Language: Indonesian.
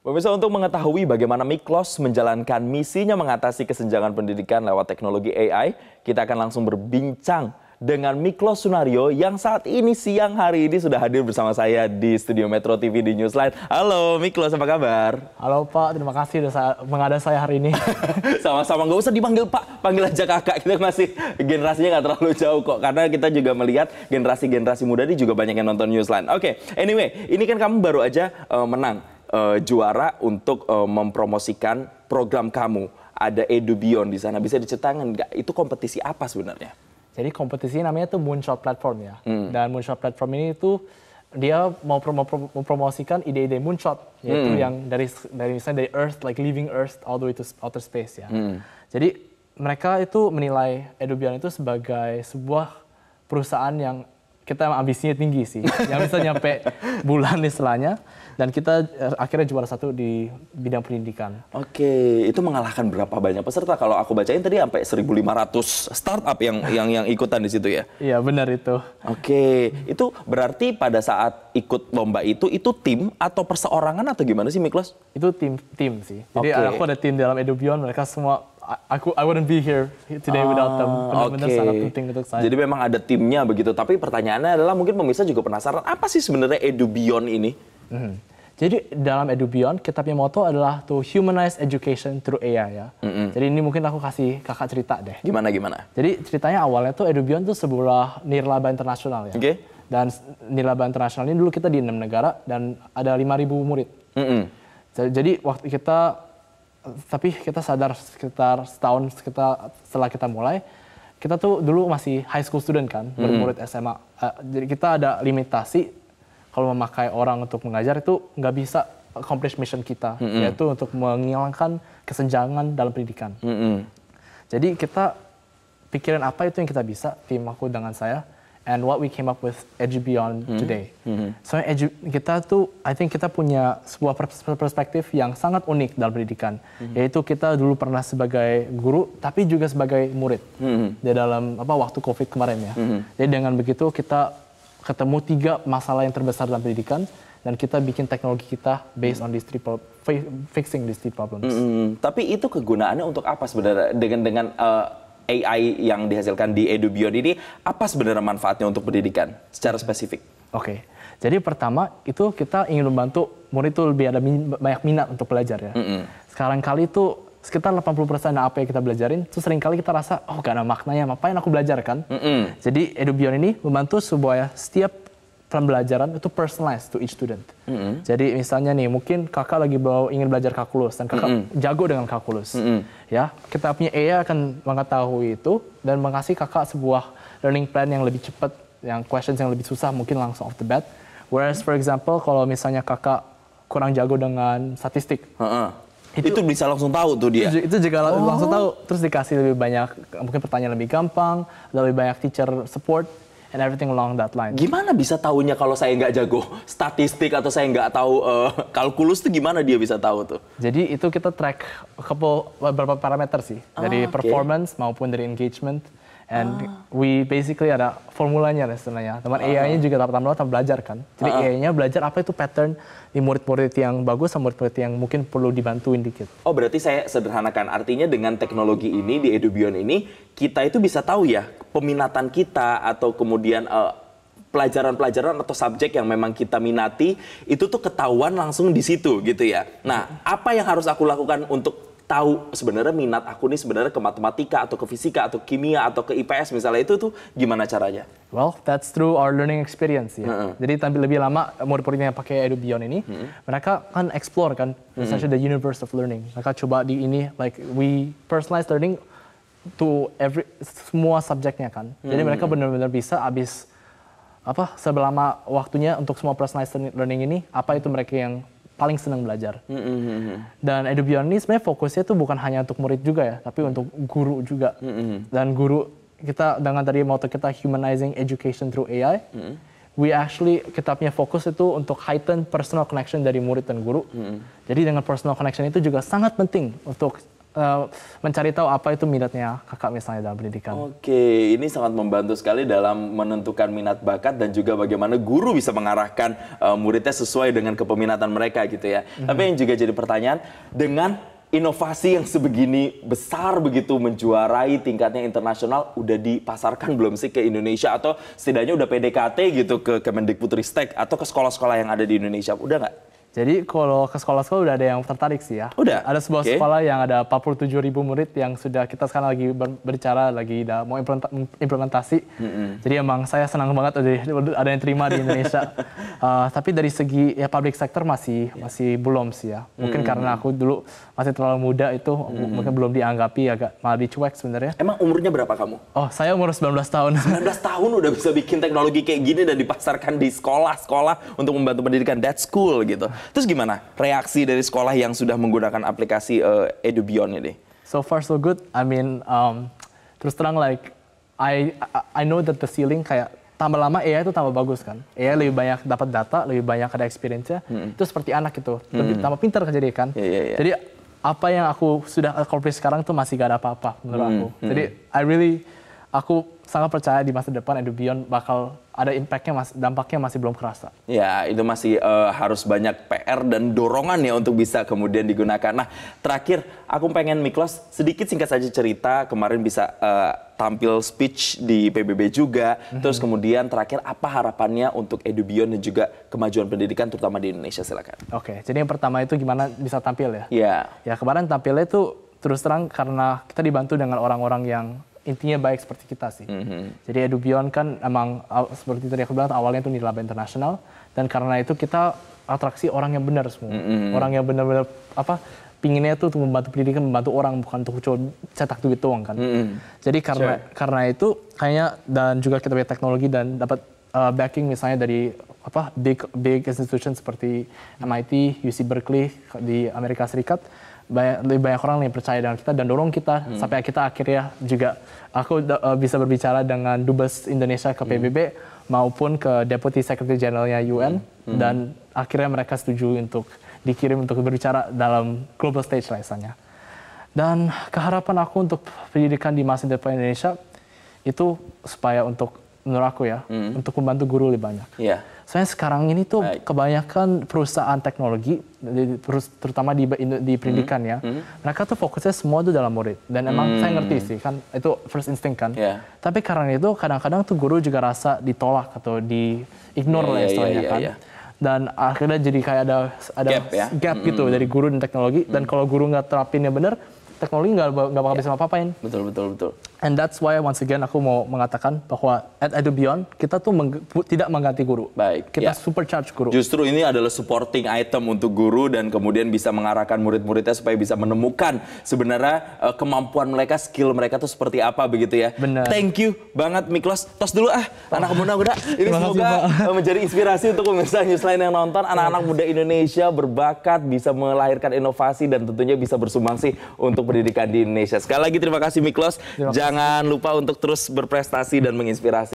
Pemirsa untuk mengetahui bagaimana Miklos menjalankan misinya mengatasi kesenjangan pendidikan lewat teknologi AI, kita akan langsung berbincang dengan Miklos Sunario yang saat ini siang hari ini sudah hadir bersama saya di studio Metro TV di Newsline. Halo Miklos, apa kabar? Halo Pak, terima kasih sudah mengada saya hari ini. Sama-sama, nggak usah dipanggil Pak, panggil aja kakak. Kita masih generasinya nggak terlalu jauh kok, karena kita juga melihat generasi-generasi muda ini juga banyak yang nonton Newsline. Oke, okay. anyway, ini kan kamu baru aja uh, menang uh, juara untuk uh, mempromosikan program kamu. Ada Edu Beyond di sana. Bisa diceritakan nggak itu kompetisi apa sebenarnya? Jadi kompetisi namanya tuh Moonshot Platform ya. Hmm. Dan Moonshot Platform ini tuh dia mau mempromosikan ide-ide moonshot yaitu hmm. yang dari dari misalnya dari Earth like leaving Earth all the way to outer space ya. Hmm. Jadi mereka itu menilai Edubion itu sebagai sebuah perusahaan yang kita ambisinya tinggi sih. Yang bisa nyampe bulan istilahnya. Dan kita eh, akhirnya juara satu di bidang pendidikan. Oke, itu mengalahkan berapa banyak peserta? Kalau aku bacain tadi sampai 1.500 startup yang yang yang ikutan di situ ya? Iya, benar itu. Oke, itu berarti pada saat ikut lomba itu, itu tim atau perseorangan atau gimana sih Miklos? Itu tim tim sih. Jadi Oke. aku ada tim dalam Edubion, mereka semua aku I wouldn't be here today without them. Ah, benar okay. sangat penting untuk saya. Jadi memang ada timnya begitu. Tapi pertanyaannya adalah mungkin pemirsa juga penasaran apa sih sebenarnya EduBion ini? Hmm. Jadi dalam EduBion kitabnya moto adalah to humanize education through AI ya. Mm-hmm. Jadi ini mungkin aku kasih kakak cerita deh. Gimana gimana? Jadi ceritanya awalnya tuh EduBion tuh sebuah nirlaba internasional ya. Oke. Okay. Dan nirlaba internasional ini dulu kita di enam negara dan ada lima ribu murid. Mm-hmm. Jadi waktu kita tapi kita sadar sekitar setahun sekitar setelah kita mulai kita tuh dulu masih high school student kan hmm. bermurid SMA uh, eh, jadi kita ada limitasi kalau memakai orang untuk mengajar itu nggak bisa accomplish mission kita mm -hmm. yaitu untuk menghilangkan kesenjangan dalam pendidikan mm -hmm. jadi kita pikiran apa itu yang kita bisa tim aku dengan saya and what we came up with Edge Beyond hmm. today. Hmm. So edgy, kita tuh, I think kita punya sebuah perspektif yang sangat unik dalam pendidikan, hmm. yaitu kita dulu pernah sebagai guru, tapi juga sebagai murid hmm. di dalam apa waktu COVID kemarin ya. Hmm. Jadi dengan begitu kita ketemu tiga masalah yang terbesar dalam pendidikan dan kita bikin teknologi kita based on these three fixing these three problems. -hmm. Tapi itu kegunaannya untuk apa sebenarnya dengan dengan uh, AI yang dihasilkan di EduBion ini apa sebenarnya manfaatnya untuk pendidikan secara spesifik? Oke, jadi pertama itu kita ingin membantu murid itu lebih ada banyak minat untuk belajar ya. Mm -hmm. Sekarang kali itu sekitar 80% apa yang kita belajarin itu sering kali kita rasa oh gak ada maknanya yang aku belajar kan mm -hmm. jadi EduBion ini membantu sebuah setiap pembelajaran itu personalized to each student. Mm -hmm. Jadi misalnya nih mungkin kakak lagi bawa ingin belajar kalkulus dan kakak mm -hmm. jago dengan kalkulus, mm -hmm. ya kita punya AI akan mengetahui itu dan mengasih kakak sebuah learning plan yang lebih cepat, yang questions yang lebih susah mungkin langsung off the bat. Whereas for example kalau misalnya kakak kurang jago dengan statistik, uh -uh. Itu, itu bisa langsung tahu tuh dia. Itu, itu juga oh. langsung tahu. Terus dikasih lebih banyak mungkin pertanyaan lebih gampang, lebih banyak teacher support and everything along that line. Gimana bisa tahunya kalau saya nggak jago statistik atau saya nggak tahu uh, kalkulus tuh gimana dia bisa tahu tuh? Jadi itu kita track couple beberapa parameter sih ah, dari okay. performance maupun dari engagement. And ah. we basically ada formulanya sebenarnya. Teman ah. AI-nya juga tambah-tambah belajar kan. Jadi ah. AI-nya ah. belajar apa itu pattern di murid-murid yang bagus sama murid-murid yang mungkin perlu dibantuin dikit. Oh berarti saya sederhanakan. Artinya dengan teknologi ini di Edubion ini kita itu bisa tahu ya peminatan kita atau kemudian uh, pelajaran-pelajaran atau subjek yang memang kita minati itu tuh ketahuan langsung di situ gitu ya. Nah, apa yang harus aku lakukan untuk tahu sebenarnya minat aku ini sebenarnya ke matematika atau ke fisika atau kimia atau ke IPS misalnya itu tuh gimana caranya? Well, that's through our learning experience ya. Mm -hmm. Jadi tampil lebih lama murid muridnya yang pakai EduBion ini, mm -hmm. mereka kan explore kan, mm -hmm. the universe of learning. Mereka coba di ini like we personalized learning to every semua subjeknya kan. Hmm. Jadi mereka hmm. benar-benar bisa abis apa selama waktunya untuk semua personalized learning ini apa itu mereka yang paling senang belajar. hmm, hmm, hmm Dan edubion ini sebenarnya fokusnya tuh bukan hanya untuk murid juga ya, tapi untuk guru juga. hmm Dan guru kita dengan tadi motto kita humanizing education through AI, hmm we actually kita fokus itu untuk heighten personal connection dari murid dan guru. Mm-hmm. Jadi dengan personal connection itu juga sangat penting untuk Eh, mencari tahu apa itu minatnya kakak misalnya dalam pendidikan. Oke, ini sangat membantu sekali dalam menentukan minat bakat dan juga bagaimana guru bisa mengarahkan uh, muridnya sesuai dengan kepeminatan mereka gitu ya. Mm -hmm. Tapi yang juga jadi pertanyaan dengan inovasi yang sebegini besar begitu menjuarai tingkatnya internasional udah dipasarkan belum sih ke Indonesia atau setidaknya udah PDKT gitu ke Kemendikbudristek atau ke sekolah-sekolah yang ada di Indonesia udah nggak? Jadi kalau ke sekolah-sekolah udah ada yang tertarik sih ya. Udah. Ada sebuah okay. sekolah yang ada 47 ribu murid yang sudah kita sekarang lagi berbicara lagi udah mau implementasi. Mm -hmm. Jadi emang saya senang banget ada, ada yang terima di Indonesia. uh, tapi dari segi ya public sector masih yeah. masih belum sih ya. Mungkin mm -hmm. karena aku dulu masih terlalu muda itu mm -hmm. mungkin belum dianggapi agak malah dicuek sebenarnya. Emang umurnya berapa kamu? Oh saya umur 19 tahun. 19 tahun udah bisa bikin teknologi kayak gini dan dipasarkan di sekolah-sekolah untuk membantu pendidikan. That's cool gitu. Terus gimana reaksi dari sekolah yang sudah menggunakan aplikasi uh, EduBion ini? So far so good. I mean, um, terus terang like I I know that the ceiling kayak tambah lama AI itu tambah bagus kan. AI lebih banyak dapat data, lebih banyak ada experience-nya. Hmm. Itu seperti anak itu, hmm. lebih hmm. tambah pintar kan jadi kan. Yeah, yeah, yeah. Jadi apa yang aku sudah accomplish sekarang tuh masih gak ada apa-apa menurut hmm. aku. Hmm. Jadi I really aku sangat percaya di masa depan EduBion bakal ada impactnya mas dampaknya masih belum kerasa. Ya itu masih uh, harus banyak PR dan dorongan ya untuk bisa kemudian digunakan. Nah terakhir aku pengen Miklos sedikit singkat saja cerita kemarin bisa uh, tampil speech di PBB juga. Mm-hmm. Terus kemudian terakhir apa harapannya untuk Edubion dan juga kemajuan pendidikan terutama di Indonesia silakan. Oke jadi yang pertama itu gimana bisa tampil ya? ya Yeah. Ya kemarin tampilnya itu terus terang karena kita dibantu dengan orang-orang yang intinya baik seperti kita sih. Mm -hmm. Jadi Edubion kan emang seperti tadi aku bilang awalnya itu di laba internasional dan karena itu kita atraksi orang yang benar semua, mm -hmm. orang yang benar-benar apa pinginnya tuh untuk membantu pendidikan, membantu orang bukan untuk cetak duit doang kan. Mm -hmm. Jadi karena sure. karena itu kayaknya dan juga kita punya teknologi dan dapat uh, backing misalnya dari apa big big institution seperti MIT, UC Berkeley di Amerika Serikat banyak, lebih banyak orang yang percaya dengan kita dan dorong kita hmm. sampai kita akhirnya juga aku uh, bisa berbicara dengan dubes Indonesia ke PBB hmm. maupun ke Deputy Secretary Generalnya UN hmm. Hmm. dan akhirnya mereka setuju untuk dikirim untuk berbicara dalam global stage lah misalnya. Dan keharapan aku untuk pendidikan di masa depan Indonesia itu supaya untuk menurut aku ya mm. untuk membantu guru lebih banyak. Yeah. Soalnya sekarang ini tuh Baik. kebanyakan perusahaan teknologi terutama di di hmm. pendidikan mm. ya. Mm. Mereka tuh fokusnya semua tuh dalam murid dan emang hmm. saya ngerti sih kan itu first instinct kan. Yeah. Tapi karena itu kadang-kadang tuh guru juga rasa ditolak atau di ignore yeah, lah iya, istilahnya yeah, yeah, kan. Yeah, dan akhirnya jadi kayak ada ada gap, ya? gap gitu mm dari guru dan teknologi mm dan hmm. kalau guru nggak terapinnya benar teknologi nggak nggak bakal yeah. bisa apa-apain. Betul betul betul. And that's why once again aku mau mengatakan bahwa at Beyond kita tuh meng, tidak mengganti guru. Baik. Kita yeah. supercharge guru. Justru ini adalah supporting item untuk guru dan kemudian bisa mengarahkan murid-muridnya supaya bisa menemukan sebenarnya uh, kemampuan mereka, skill mereka tuh seperti apa begitu ya. Benar. Thank you banget Miklos. Tos dulu ah anak muda muda. Ini semoga kasih, eh, menjadi inspirasi untuk pemirsa Newsline yang nonton anak-anak muda Indonesia berbakat bisa melahirkan inovasi dan tentunya bisa bersumbang sih untuk pendidikan di Indonesia. Sekali lagi terima kasih Miklos. Terima kasih. Jangan lupa untuk terus berprestasi dan menginspirasi